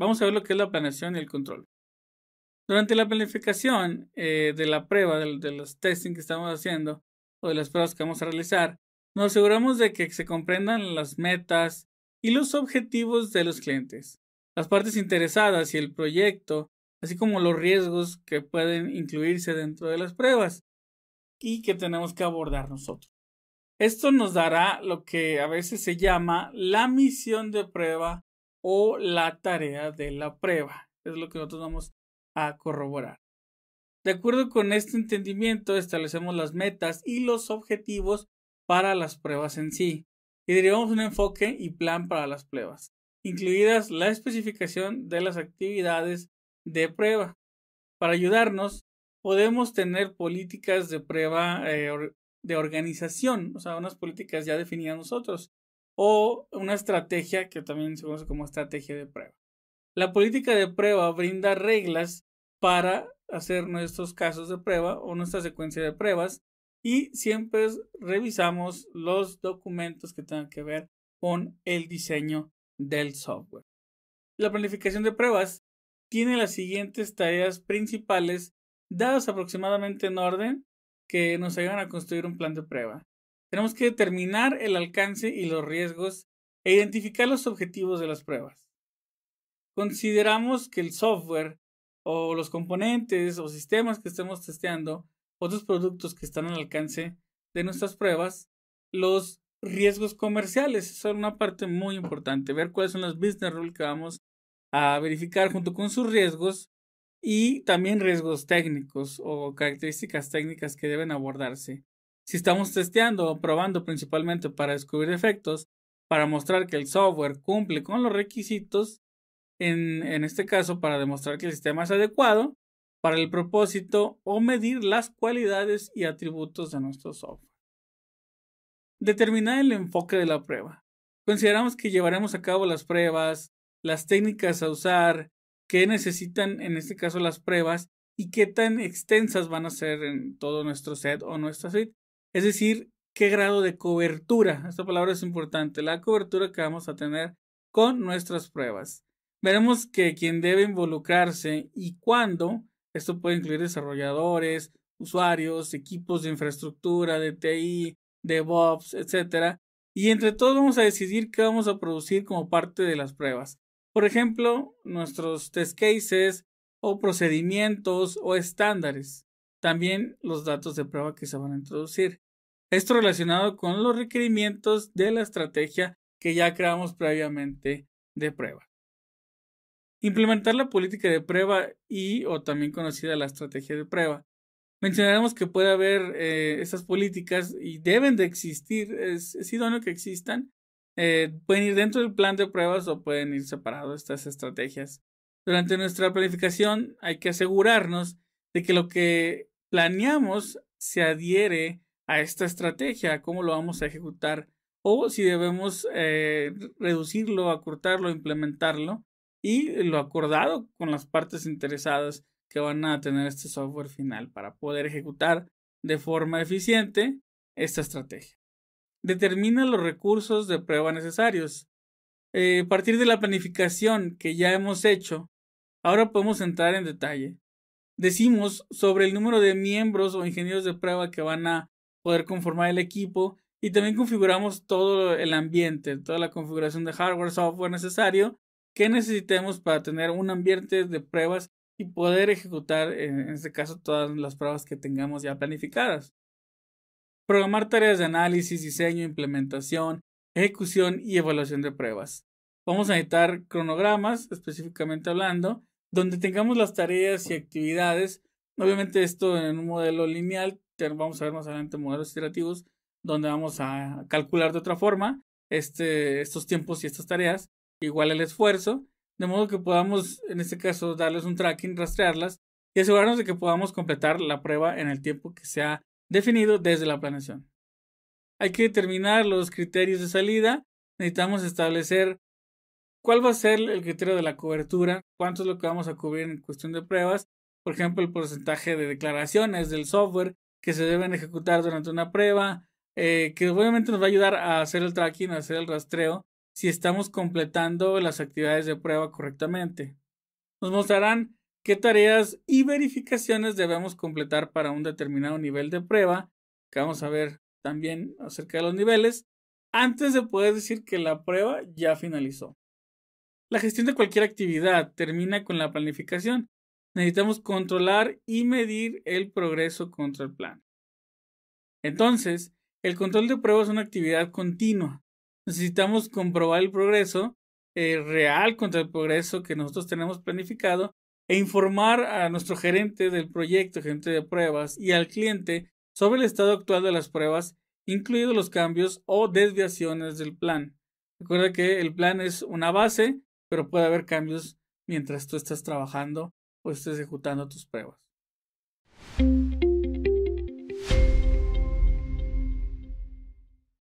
Vamos a ver lo que es la planeación y el control. Durante la planificación eh, de la prueba, de, los testing que estamos haciendo o de las pruebas que vamos a realizar, nos aseguramos de que se comprendan las metas y los objetivos de los clientes, las partes interesadas y el proyecto, así como los riesgos que pueden incluirse dentro de las pruebas y que tenemos que abordar nosotros. Esto nos dará lo que a veces se llama la misión de prueba o la tarea de la prueba. Es lo que nosotros vamos a corroborar. De acuerdo con este entendimiento, establecemos las metas y los objetivos para las pruebas en sí y derivamos un enfoque y plan para las pruebas, incluidas la especificación de las actividades de prueba. Para ayudarnos, podemos tener políticas de prueba eh, de organización, o sea, unas políticas ya definidas nosotros, o una estrategia que también se conoce como estrategia de prueba. La política de prueba brinda reglas para hacer nuestros casos de prueba o nuestra secuencia de pruebas y siempre revisamos los documentos que tengan que ver con el diseño del software. La planificación de pruebas tiene las siguientes tareas principales dadas aproximadamente en orden que nos ayudan a construir un plan de prueba. Tenemos que determinar el alcance y los riesgos e identificar los objetivos de las pruebas. Consideramos que el software o los componentes o sistemas que estemos testeando, otros productos que están al alcance de nuestras pruebas, los riesgos comerciales son una parte muy importante, ver cuáles son las business rules que vamos a verificar junto con sus riesgos y también riesgos técnicos o características técnicas que deben abordarse. Si estamos testeando o probando principalmente para descubrir defectos, para mostrar que el software cumple con los requisitos, en, en este caso para demostrar que el sistema es adecuado para el propósito o medir las cualidades y atributos de nuestro software. Determinar el enfoque de la prueba. Consideramos que llevaremos a cabo las pruebas, las técnicas a usar, qué necesitan en este caso las pruebas y qué tan extensas van a ser en todo nuestro set o nuestra suite. Es decir, qué grado de cobertura, esta palabra es importante, la cobertura que vamos a tener con nuestras pruebas. Veremos que quien debe involucrarse y cuándo, esto puede incluir desarrolladores, usuarios, equipos de infraestructura, de DevOps, etc. Y entre todos vamos a decidir qué vamos a producir como parte de las pruebas. Por ejemplo, nuestros test cases o procedimientos o estándares también los datos de prueba que se van a introducir. Esto relacionado con los requerimientos de la estrategia que ya creamos previamente de prueba. Implementar la política de prueba y o también conocida la estrategia de prueba. Mencionaremos que puede haber eh, esas políticas y deben de existir, es, idóneo que existan. Eh, pueden ir dentro del plan de pruebas o pueden ir separados estas estrategias. Durante nuestra planificación hay que asegurarnos de que lo que planeamos se adhiere a esta estrategia, cómo lo vamos a ejecutar o si debemos eh, reducirlo, acortarlo, implementarlo y lo acordado con las partes interesadas que van a tener este software final para poder ejecutar de forma eficiente esta estrategia. Determina los recursos de prueba necesarios. Eh, a partir de la planificación que ya hemos hecho, ahora podemos entrar en detalle decimos sobre el número de miembros o ingenieros de prueba que van a poder conformar el equipo y también configuramos todo el ambiente, toda la configuración de hardware, software necesario que necesitemos para tener un ambiente de pruebas y poder ejecutar, en este caso, todas las pruebas que tengamos ya planificadas. Programar tareas de análisis, diseño, implementación, ejecución y evaluación de pruebas. Vamos a editar cronogramas, específicamente hablando, donde tengamos las tareas y actividades. Obviamente esto en un modelo lineal, vamos a ver más adelante modelos iterativos, donde vamos a calcular de otra forma este, estos tiempos y estas tareas, igual el esfuerzo, de modo que podamos, en este caso, darles un tracking, rastrearlas y asegurarnos de que podamos completar la prueba en el tiempo que se ha definido desde la planeación. Hay que determinar los criterios de salida, necesitamos establecer cuál va a ser el criterio de la cobertura, cuánto es lo que vamos a cubrir en cuestión de pruebas, por ejemplo, el porcentaje de declaraciones del software que se deben ejecutar durante una prueba, eh, que obviamente nos va a ayudar a hacer el tracking, a hacer el rastreo, si estamos completando las actividades de prueba correctamente. Nos mostrarán qué tareas y verificaciones debemos completar para un determinado nivel de prueba, que vamos a ver también acerca de los niveles, antes de poder decir que la prueba ya finalizó. La gestión de cualquier actividad termina con la planificación. Necesitamos controlar y medir el progreso contra el plan. Entonces, el control de pruebas es una actividad continua. Necesitamos comprobar el progreso eh, real contra el progreso que nosotros tenemos planificado e informar a nuestro gerente del proyecto, gerente de pruebas, y al cliente sobre el estado actual de las pruebas, incluidos los cambios o desviaciones del plan. Recuerda que el plan es una base pero puede haber cambios mientras tú estás trabajando o estés ejecutando tus pruebas.